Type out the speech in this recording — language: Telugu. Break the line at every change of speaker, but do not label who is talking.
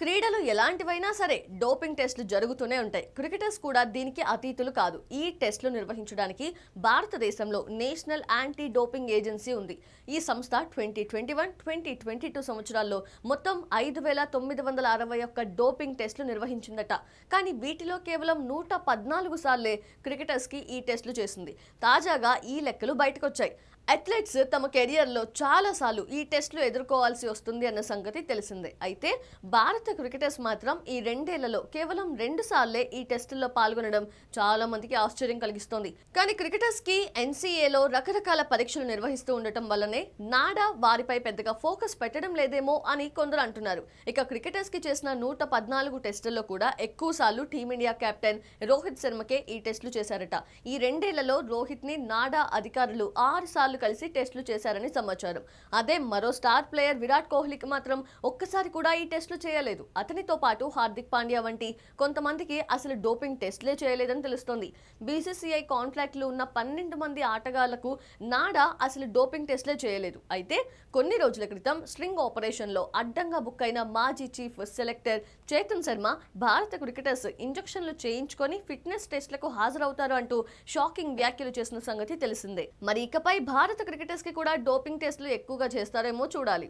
క్రీడలు ఎలాంటివైనా సరే డోపింగ్ టెస్టులు జరుగుతూనే ఉంటాయి క్రికెటర్స్ కూడా దీనికి అతీతులు కాదు ఈ టెస్టులు నిర్వహించడానికి భారతదేశంలో నేషనల్ యాంటీ డోపింగ్ ఏజెన్సీ ఉంది ఈ సంస్థ twenty twenty one twenty twenty two సంవత్సరాల్లో మొత్తం ఐదు వేల తొమ్మిది వందల అరవై ఒక్క డోపింగ్ టెస్టులు నిర్వహించిందట కానీ వీటిలో కేవలం నూట పద్నాలుగు సార్లే క్రికెటర్స్కి ఈ టెస్టులు చేసింది తాజాగా ఈ లెక్కలు బయటకొచ్చాయి అథ్లెట్స్ తమ కెరియర్లో చాలాసార్లు ఈ టెస్టులు ఎదుర్కోవాల్సి వస్తుంది అన్న సంగతి తెలిసిందే అయితే భారత భారత క్రికెటర్స్ మాత్రం ఈ రెండేళ్లలో కేవలం రెండు సార్లే ఈ టెస్టుల్లో పాల్గొనడం చాలా మందికి ఆశ్చర్యం కలిగిస్తోంది కానీ క్రికెటర్స్ కి ఎన్సీఏలో రకరకాల పరీక్షలు నిర్వహిస్తూ ఉండటం వల్లనే నాడా వారిపై పెద్దగా ఫోకస్ పెట్టడం లేదేమో అని కొందరు అంటున్నారు ఇక క్రికెటర్స్ కి చేసిన నూట పద్నాలుగు టెస్టుల్లో కూడా ఎక్కువ సార్లు టీమిండియా కెప్టెన్ రోహిత్ శర్మకే ఈ టెస్టులు చేశారట ఈ రెండేళ్లలో రోహిత్ ని నాడా అధికారులు ఆరు సార్లు కలిసి టెస్టులు చేశారని సమాచారం అదే మరో స్టార్ ప్లేయర్ విరాట్ కోహ్లీకి మాత్రం ఒక్కసారి కూడా ఈ టెస్టులు చేయలేదు చేయలేదు అతనితో పాటు హార్దిక్ పాండ్యా వంటి కొంతమందికి అసలు డోపింగ్ టెస్ట్లే చేయలేదని తెలుస్తోంది బీసీసీఐ కాంట్రాక్ట్లు ఉన్న పన్నెండు మంది ఆటగాళ్లకు నాడా అసలు డోపింగ్ టెస్ట్లే చేయలేదు అయితే కొన్ని రోజుల క్రితం స్ట్రింగ్ ఆపరేషన్లో అడ్డంగా బుక్ అయిన మాజీ చీఫ్ సెలెక్టర్ చేతన్ శర్మ భారత క్రికెటర్స్ ఇంజక్షన్లు చేయించుకొని ఫిట్నెస్ టెస్ట్లకు హాజరవుతారు అంటూ షాకింగ్ వ్యాఖ్యలు చేసిన సంగతి తెలిసిందే మరి ఇకపై భారత క్రికెటర్స్ కి కూడా డోపింగ్ టెస్టులు ఎక్కువగా చేస్తారేమో చూడాలి